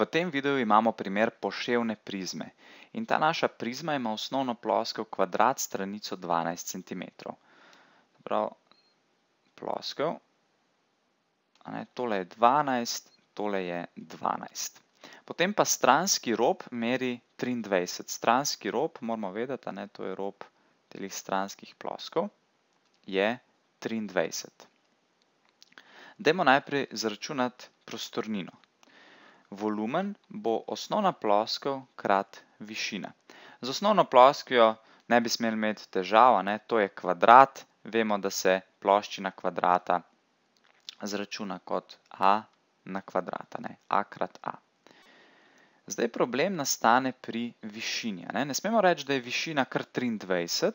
V tem videu imamo primer poševne prizme. In ta naša prizma ima osnovno ploskev kvadrat stranico 12 cm. Prav, ploskev, tole je 12, tole je 12. Potem pa stranski rob meri 23. Stranski rob, moramo vedeti, a ne, to je rob telih stranskih ploskov, je 23. Dajmo najprej zračunati prostornino volumen bo osnovna ploskev krat višina. Z osnovno ploskvijo ne bi smeli imeti težava, ne? to je kvadrat, vemo, da se ploščina kvadrata zračuna kot a na kvadrata, ne? a krat a. Zdaj problem nastane pri višini. Ne? ne smemo reči, da je višina kar 23,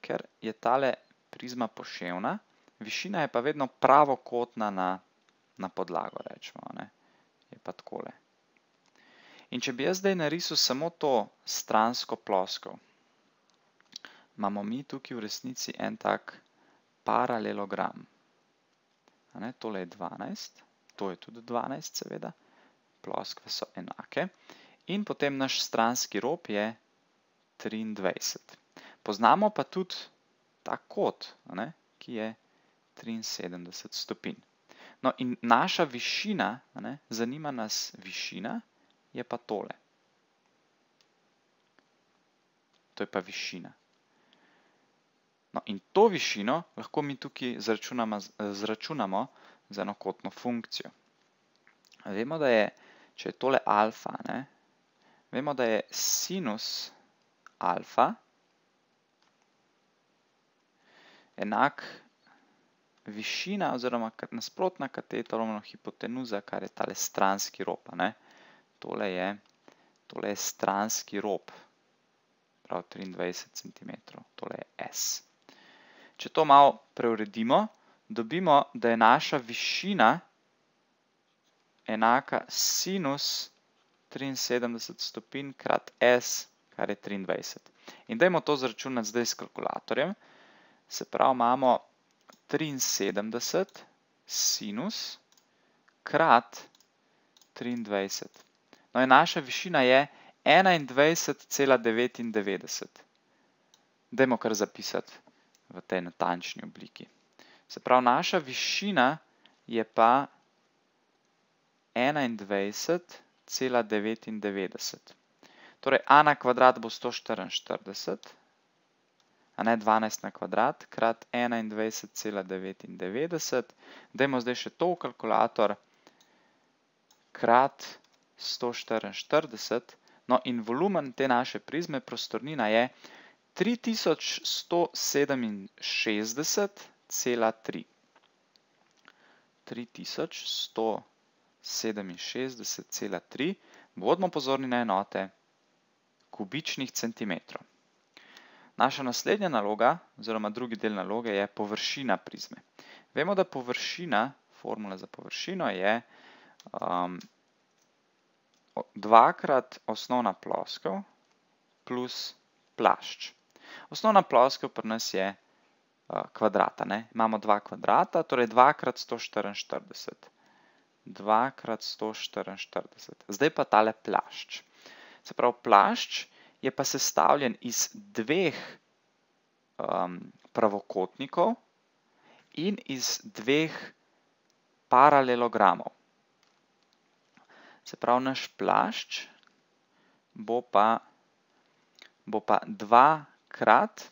ker je tale prizma poševna, višina je pa vedno pravokotna na, na podlago, rečemo. Ne? je pa takole. In če bi jaz zdaj narisil samo to stransko ploskov, imamo mi tukaj v resnici en tak paralelogram. Tole je 12, to je tudi 12 seveda, ploskve so enake. In potem naš stranski rob je 23. Poznamo pa tudi ta kot, ki je 73 stopinj. No, in naša višina, ne, zanima nas višina, je pa tole. To je pa višina. No, in to višino lahko mi tukaj zračunamo, zračunamo z enokotno funkcijo. Vemo, da je, če je tole alfa, ne, vemo, da je sinus alfa enak višina oziroma nasprotna katetalovna hipotenuza, kar je tale stranski rob. Tole je stranski rob, prav 23 cm, tole je S. Če to malo preuredimo, dobimo, da je naša višina enaka sinus 73 stopin krat S, kar je 23. In dajmo to zračunati zdaj s kalkulatorjem. Se pravi, imamo 73 sinus krat 23. No in naša višina je 21,99. Dajmo kar zapisati v tej natančni obliki. Se pravi, naša višina je pa 21,99. Torej, a na kvadrat bo 144, ne, 12 na kvadrat krat 21,99. Dajmo zdaj še to v kalkulator krat 144. No in volumen te naše prizme prostornina je 3167,3. 3167,3. Bodmo pozorni na enote kubičnih centimetrov. Naša naslednja naloga, oziroma drugi del naloge, je površina prizme. Vemo, da površina, formula za površino, je um, dvakrat osnovna ploskev plus plašč. Osnovna ploskev pri nas je uh, kvadrata. Ne? Imamo dva kvadrata, torej dvakrat 144. Dvakrat 144. Zdaj pa tale plašč. Se pravi, plašč je pa sestavljen iz dveh um, pravokotnikov in iz dveh paralelogramov. Se pravi, naš plašč bo pa, bo pa dva krat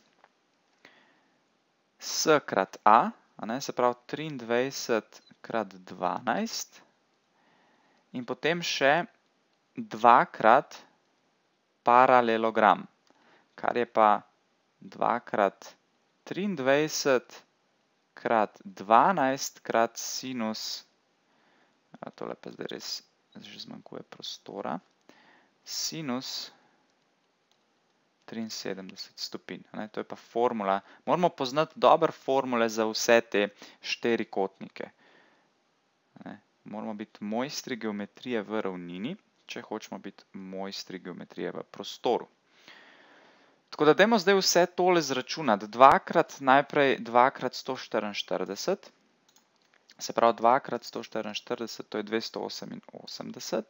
s krat a, a ne, se pravi 23 krat 12 in potem še dvakrat krat paralelogram, kar je pa 2 krat 23 krat 12 krat sinus, tole pa zdaj res že zmanjkuje prostora, sinus 73 stopin. To je pa formula. Moramo poznati dobre formule za vse te štiri kotnike. Moramo biti mojstri geometrije v ravnini če hočemo biti mojstri geometrije v prostoru. Tako da demo zdaj vse tole zračunati. Dvakrat najprej 2 krat 144, se pravi 2 krat 144, to je 288,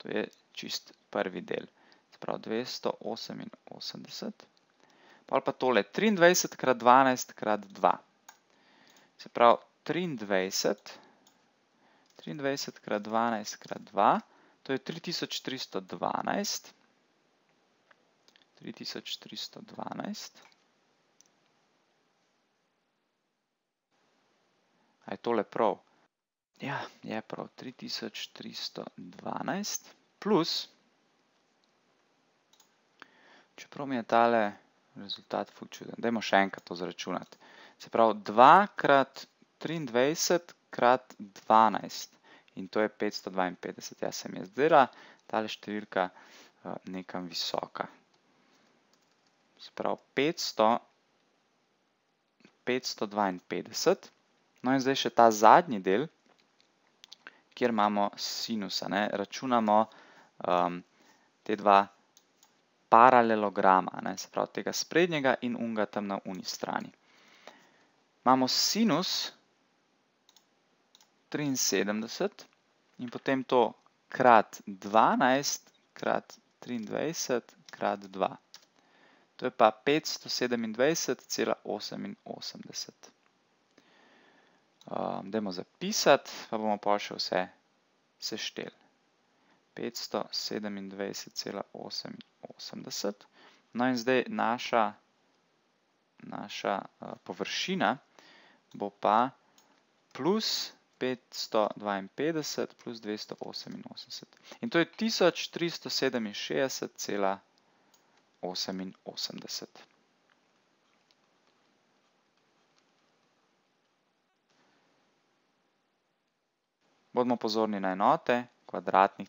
to je čist prvi del, se pravi 288, potem pa tole 23 krat 12 krat 2, se pravi 23, 23 krat 12 krat 2, to je 3312. 3312. A je tole prav? Ja, je prav. 3312 plus, čeprav mi je tale rezultat fukčuden, dajmo še enkrat to zračunati. Se pravi, 2 krat 23 krat 12 in to je 552, jaz sem jaz zdela, tale številka eh, nekam visoka. Se pravi 552, no in zdaj še ta zadnji del, kjer imamo sinusa, računamo ehm, te dva paralelograma, se pravi tega sprednjega in unga tam na uni strani. Imamo sinus 73, in potem to krat 12 krat 23 krat 2. To je pa 527,88. Ehm, dajmo zapisati, pa bomo pa še vse sešteli. 527,88. No in zdaj naša eh, površina bo pa plus 0,88. 552 plus 288. In to je 1367,88. Bodimo pozorni na enote, kvadratnih celov.